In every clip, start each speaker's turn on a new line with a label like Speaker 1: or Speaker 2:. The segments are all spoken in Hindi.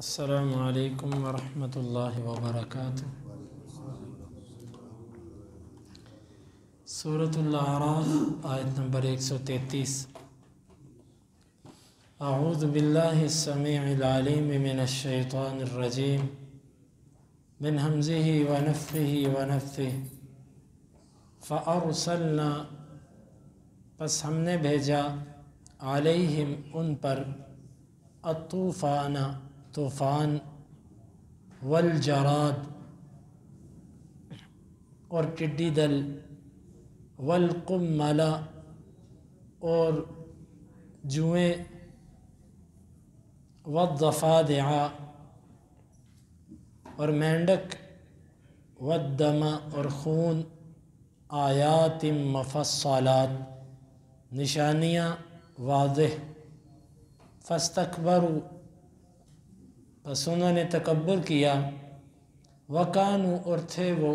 Speaker 1: السلام عليكم ورحمة الله وبركاته सूरत आयत नंबर 133 अऊज़ बिल्लाहि समीउल अलीम मिनश शैतानिर रजीम मिन हमज़िही व नफ़्ख़िही व नफ़्ख़िही फ़अरसलना बस हमने भेजा अलैहिम उन पर अतूफ़ाना तूफ़ान जराद और टिड्डी दल वलकुमला और जुएँ वफ़ादया और मेंढक दमा और खून आयात मफसलात निशानियाँ वाज फस्तकबरू बस उन्होंने तकबर किया वकान और थे वो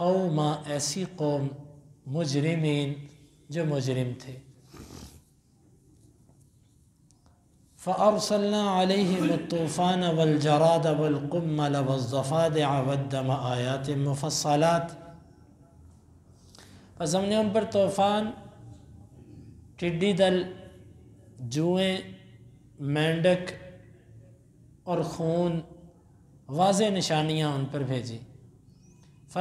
Speaker 1: कौम ऐसी कौम मुजरमिन जो मुजरम थे तूफ़ान वलजराद वलकमल वज़फ़ाद अवदम आयात मुफसलात बस हमने उन पर तूफ़ान टिड्डी दल जुएँ मेंढक और खून वाज निशानियाँ उन पर भेजी व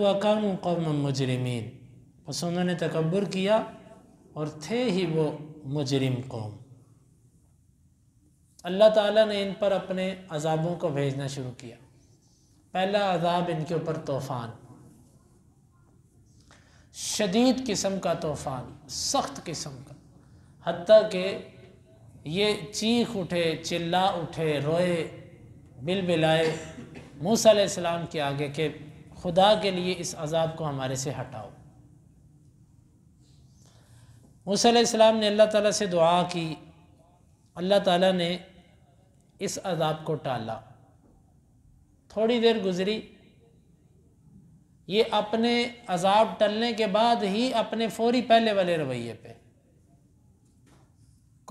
Speaker 1: वकाम कौम मुजरमिन बस उन्होंने तकबर किया और थे ही वो मुजरम कौम अल्लाह ताला ने इन पर अपने अजाबों को भेजना शुरू किया पहला अजाब इनके ऊपर तूफ़ान शदीद किस्म का तूफ़ान सख्त किस्म का हती के ये चीख उठे चिल्ला उठे रोए बिल बिलाए मूसा के आगे के खुदा के लिए इस अज़ाब को हमारे से हटाओ मूसा ने अल्लाह ताला से दुआ की अल्लाह ताला ने इस अज़ाब को टाला थोड़ी देर गुज़री ये अपने अज़ाब टलने के बाद ही अपने फौरी पहले वाले रवैये पे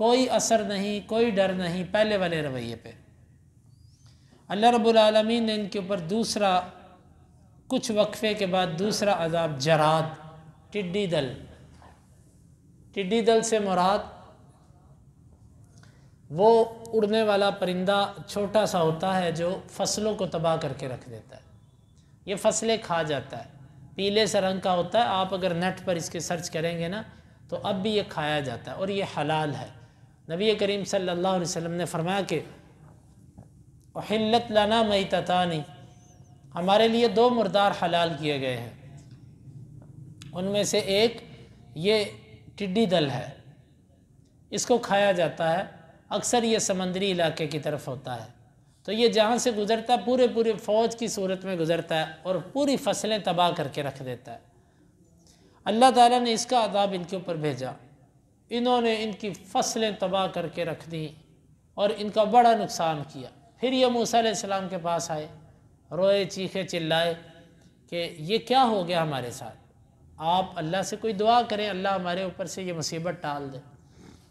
Speaker 1: कोई असर नहीं कोई डर नहीं पहले वाले रवैये पे अल्लाह रबालमीन ने इनके ऊपर दूसरा कुछ वक्फे के बाद दूसरा अजाब जरात टिड्डी दल टिड्डी दल से मुराद वो उड़ने वाला परिंदा छोटा सा होता है जो फसलों को तबाह करके रख देता है ये फसलें खा जाता है पीले से रंग का होता है आप अगर नेट पर इसके सर्च करेंगे ना तो अब भी ये खाया जाता है और ये हलाल है नबी करीम सल्लल्लाहु अलैहि वसल्लम ने फरमाया कि हिल्लत लाना मई ततानी हमारे लिए दो मुर्दार हलाल किए गए हैं उनमें से एक ये टिड्डी दल है इसको खाया जाता है अक्सर ये समंदरी इलाके की तरफ होता है तो ये जहाँ से गुज़रता है पूरे पूरे फ़ौज की सूरत में गुज़रता है और पूरी फसलें तबाह करके रख देता है अल्लाह ताला ने इसका अदाब इनके ऊपर भेजा इन्होंने इनकी फसलें तबाह करके रख दी और इनका बड़ा नुकसान किया फिर ये मूसा के पास आए रोए चीखे चिल्लाए कि ये क्या हो गया हमारे साथ आप अल्लाह से कोई दुआ करें अल्लाह हमारे ऊपर से ये मुसीबत टाल दे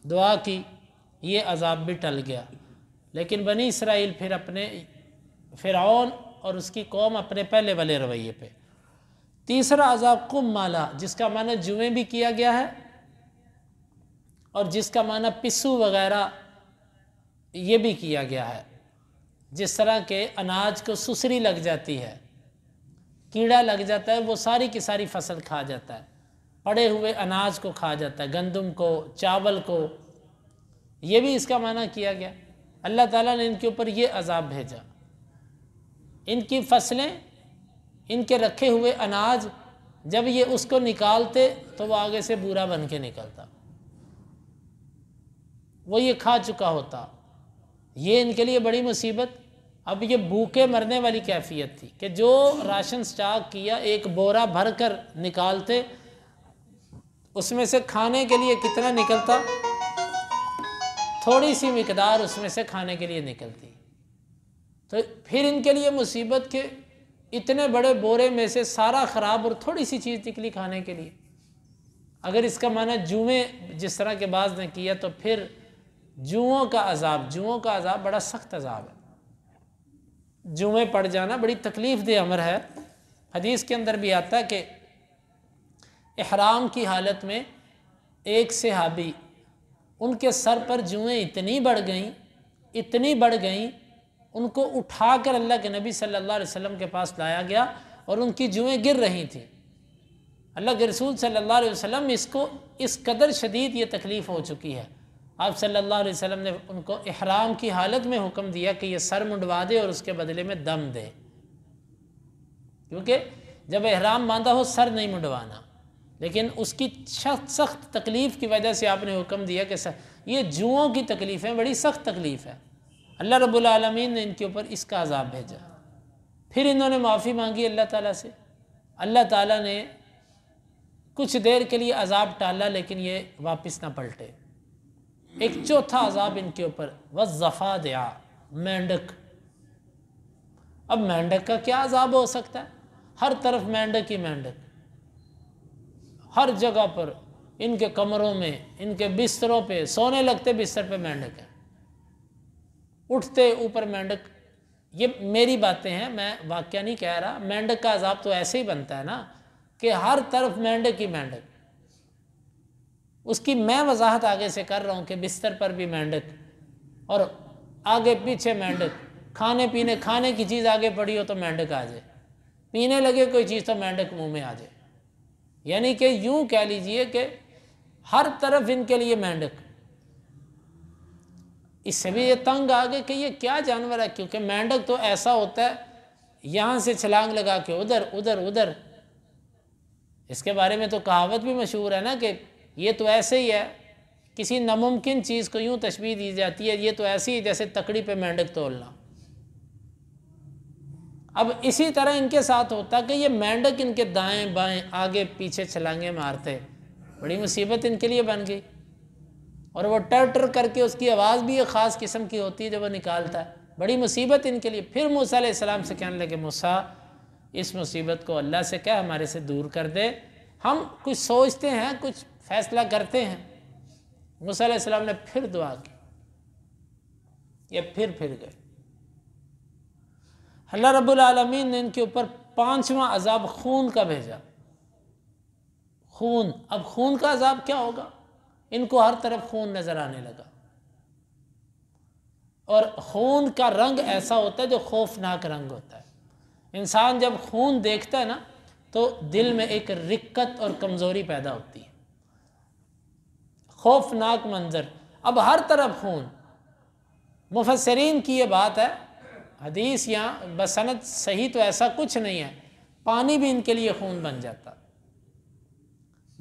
Speaker 1: दुआ की ये अजाब भी टल गया लेकिन बनी इसराइल फिर अपने फ़िरौन और उसकी कौम अपने पहले वाले रवैये पे तीसरा अजाब कुम माला जिसका माना जुएँ भी किया गया है और जिसका माना पिसू वगैरह ये भी किया गया है जिस तरह के अनाज को सुसरी लग जाती है कीड़ा लग जाता है वो सारी की सारी फसल खा जाता है पड़े हुए अनाज को खा जाता है गंदम को चावल को ये भी इसका माना किया गया अल्लाह ताला ने इनके ऊपर ये अजाब भेजा इनकी फसलें इनके रखे हुए अनाज जब ये उसको निकालते तो वो आगे से बुरा बन के निकलता वो ये खा चुका होता ये इनके लिए बड़ी मुसीबत अब ये भूखे मरने वाली कैफियत थी कि जो राशन स्टॉक किया एक बोरा भर कर निकालते उसमें से खाने के लिए कितना निकलता थोड़ी सी मकदार उसमें से खाने के लिए निकलती तो फिर इनके लिए मुसीबत के इतने बड़े बोरे में से सारा ख़राब और थोड़ी सी चीज़ निकली खाने के लिए अगर इसका माना जुमे जिस तरह के बाज ने किया तो फिर जुओं का अजाब जुओं का अजाब बड़ा सख्त अजाब है जुएँ पड़ जाना बड़ी तकलीफ दे अमर है हदीस के अंदर भी आता है कि अहराम की हालत में एक सहाबी उनके सर पर जुएँ इतनी बढ़ गईं इतनी बढ़ गईं उनको उठाकर अल्लाह के नबी सल्लल्लाहु अलैहि वसल्लम के पास लाया गया और उनकी जुएँ गिर रही थी अल्लाह के रसूल सल्लल्लाहु अलैहि वसल्लम इसको इस कदर शदीद ये तकलीफ़ हो चुकी है आप सल्लल्लाहु अलैहि वसल्लम ने उनको इहराम की हालत में हुक्म दिया कि ये सर मुंडवा दे और उसके बदले में दम दे क्योंकि जब एहराम बांधा हो सर नहीं मुंडवाना लेकिन उसकी सख्त सख्त तकलीफ़ की वजह से आपने हुक्म दिया कि सर ये जुओं की तकलीफ़ें बड़ी सख्त तकलीफ़ है अल्लाह रबालमीन ने इनके ऊपर इसका अजाब भेजा फिर इन्होंने माफ़ी मांगी अल्लाह ताला से अल्लाह ताला ने कुछ देर के लिए अजाब टाला लेकिन ये वापस ना पलटे एक चौथा अजाब इनके ऊपर वह जफ़ा दया मेंढक अब मेंढक का क्या अजाब हो सकता है हर तरफ मेंढक ही मेंढक हर जगह पर इनके कमरों में इनके बिस्तरों पे सोने लगते बिस्तर पे मेंढक है उठते ऊपर मेंढक ये मेरी बातें हैं मैं वाक्य नहीं कह रहा मेंढक का अजाब तो ऐसे ही बनता है ना कि हर तरफ मेंढक ही मेंढक उसकी मैं वजाहत आगे से कर रहा हूँ कि बिस्तर पर भी मेंढक और आगे पीछे मेंढक खाने पीने खाने की चीज़ आगे पड़ी हो तो मेंढक आ जाए पीने लगे कोई चीज़ तो मेंढक मुंह में आ जाए यानी कि यूं कह लीजिए कि हर तरफ इनके लिए मेंढक इससे भी ये तंग आ गए कि ये क्या जानवर है क्योंकि मेंढक तो ऐसा होता है यहाँ से छलांग लगा के उधर उधर उधर इसके बारे में तो कहावत भी मशहूर है ना कि ये तो ऐसे ही है किसी नामुमकिन चीज़ को यूँ तशबी दी जाती है ये तो ऐसी ही जैसे तकड़ी पे मेंढक तोलना अब इसी तरह इनके साथ होता कि ये मेंढक इनके दाएं बाएं आगे पीछे छलांगे मारते बड़ी मुसीबत इनके लिए बन गई और वो टर टर करके उसकी आवाज़ भी एक ख़ास किस्म की होती है जब वो निकालता है बड़ी मुसीबत इनके लिए फिर मूसा सलाम से कहने लगे मूसा इस मुसीबत को अल्लाह से कह हमारे से दूर कर दे हम कुछ सोचते हैं कुछ फैसला करते हैं मूसम ने फिर दुआ की ये फिर फिर गए अल्लाह रबालमीन ने इनके ऊपर पांचवा अजाब खून का भेजा खून अब खून का अजाब क्या होगा इनको हर तरफ खून नज़र आने लगा और खून का रंग ऐसा होता है जो खौफनाक रंग होता है इंसान जब खून देखता है ना तो दिल में एक रिक्कत और कमज़ोरी पैदा होती है खौफनाक मंजर अब हर तरफ खून मुफसरीन की ये बात है हदीस यहाँ बसनत सही तो ऐसा कुछ नहीं है पानी भी इनके लिए खून बन जाता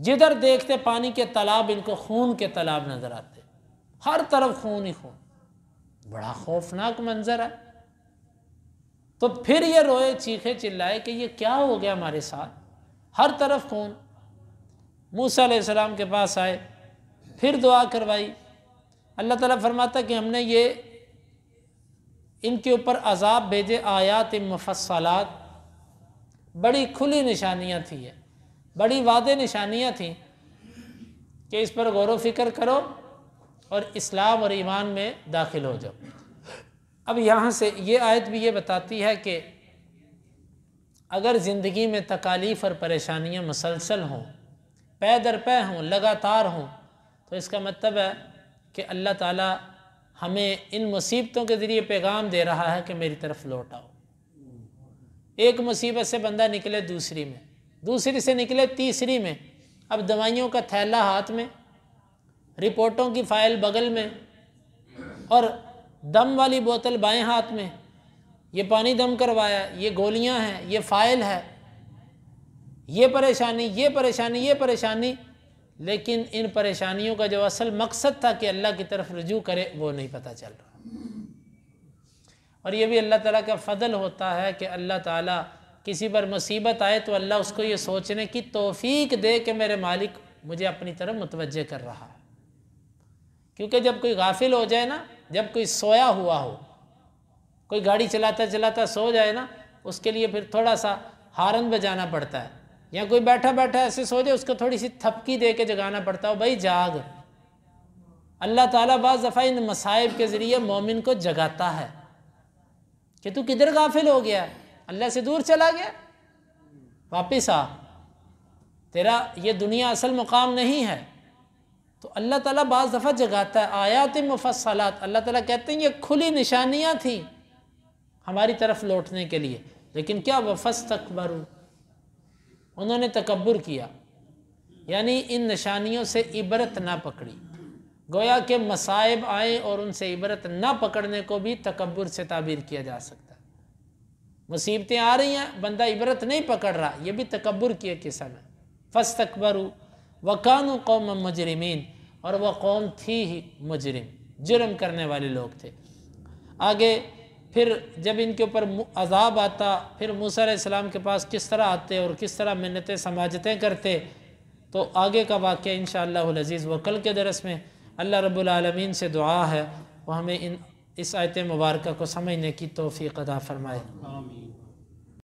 Speaker 1: जिधर देखते पानी के तालाब इनको खून के तालाब नज़र आते हर तरफ खून ही खून बड़ा खौफनाक मंजर है तो फिर ये रोए चीखे चिल्लाए कि ये क्या हो गया हमारे साथ हर तरफ खून मूसा के पास आए फिर दुआ करवाई अल्लाह ताला फरमाता कि हमने ये इनके ऊपर अजाब भेजे आयात मुफसलात बड़ी खुली निशानियाँ थी है। बड़ी वादे निशानियाँ थी कि इस पर गौर फिक्र करो और इस्लाम और ईमान में दाखिल हो जाओ अब यहाँ से ये आयत भी ये बताती है कि अगर ज़िंदगी में तकालीफ़ और परेशानियाँ मुसलसल हों पै दर पै हों लगातार हों तो इसका मतलब है कि अल्लाह ताला हमें इन मुसीबतों के ज़रिए पैगाम दे रहा है कि मेरी तरफ लौट आओ एक मुसीबत से बंदा निकले दूसरी में दूसरी से निकले तीसरी में अब दवाइयों का थैला हाथ में रिपोर्टों की फ़ाइल बगल में और दम वाली बोतल बाएं हाथ में ये पानी दम करवाया ये गोलियां हैं ये फ़ाइल है ये परेशानी ये परेशानी ये परेशानी लेकिन इन परेशानियों का जो असल मकसद था कि अल्लाह की तरफ रजू करे वो नहीं पता चल रहा और ये भी अल्लाह ताला का फ़दल होता है कि अल्लाह ताला किसी पर मुसीबत आए तो अल्लाह उसको ये सोचने की तोफ़ी दे कि मेरे मालिक मुझे अपनी तरफ मुतवजह कर रहा है क्योंकि जब कोई गाफिल हो जाए ना जब कोई सोया हुआ हो कोई गाड़ी चलाता चलाता सो जाए ना उसके लिए फिर थोड़ा सा हारन बजाना पड़ता है या कोई बैठा बैठा ऐसे सो जाए उसको थोड़ी सी थपकी दे के जगाना पड़ता हो भाई जाग अल्लाह ताला बाज़ दफ़ा इन मसाइब के ज़रिए मोमिन को जगाता है कि तू किधर गाफिल हो गया अल्लाह से दूर चला गया वापस आ तेरा ये दुनिया असल मुकाम नहीं है तो अल्लाह ताला बाज़ दफ़ा जगाता है आयात मुफसलात अल्लाह ताला कहते हैं ये खुली निशानियाँ थी हमारी तरफ लौटने के लिए लेकिन क्या वफस तकबरू उन्होंने तकबर किया यानी इन निशानियों से इबरत ना पकड़ी गोया के मसाइब आए और उनसे इबरत ना पकड़ने को भी तकबर से ताबीर किया जा सकता मुसीबतें आ रही हैं बंदा इबरत नहीं पकड़ रहा यह भी तकबर किया किस्म है फस तकबर वकान कौम मुजरमिन और वह कौम थी ही मुजरम जुर्म करने वाले लोग थे आगे फिर जब इनके ऊपर अजाब आता फिर मूसा इस्लाम के पास किस तरह आते और किस तरह मिन्नतें समाजतें करते तो आगे का वाक़ इन शज़ीज़ व कल के दरस में अल्लाह रब्लमीन से दुआ है वह हमें इन इस आयत मुबारक को समझने की तोफ़ी अदा फ़रमाए